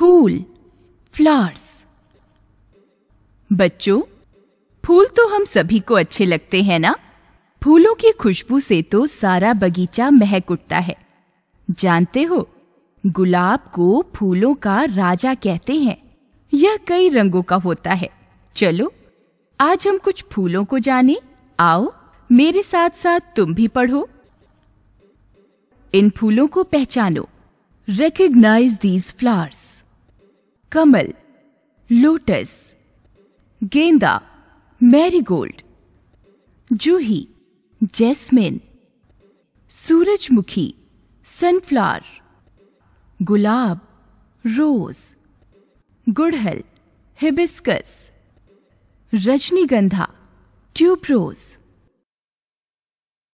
फूल flowers बच्चों फूल तो हम सभी को अच्छे लगते हैं ना फूलों की खुशबू से तो सारा बगीचा महक उठता है जानते हो गुलाब को फूलों का राजा कहते हैं यह कई रंगों का होता है चलो आज हम कुछ फूलों को जाने आओ मेरे साथ साथ तुम भी पढ़ो इन फूलों को पहचानो रिकग्नाइज दीज फ्लावर्स कमल लोटस गेंदा मैरीगोल्ड जूही जैस्मिन सूरजमुखी सनफ्लावर गुलाब रोज गुड़हल हिबिस्कस रजनीगंधा ट्यूबरोज़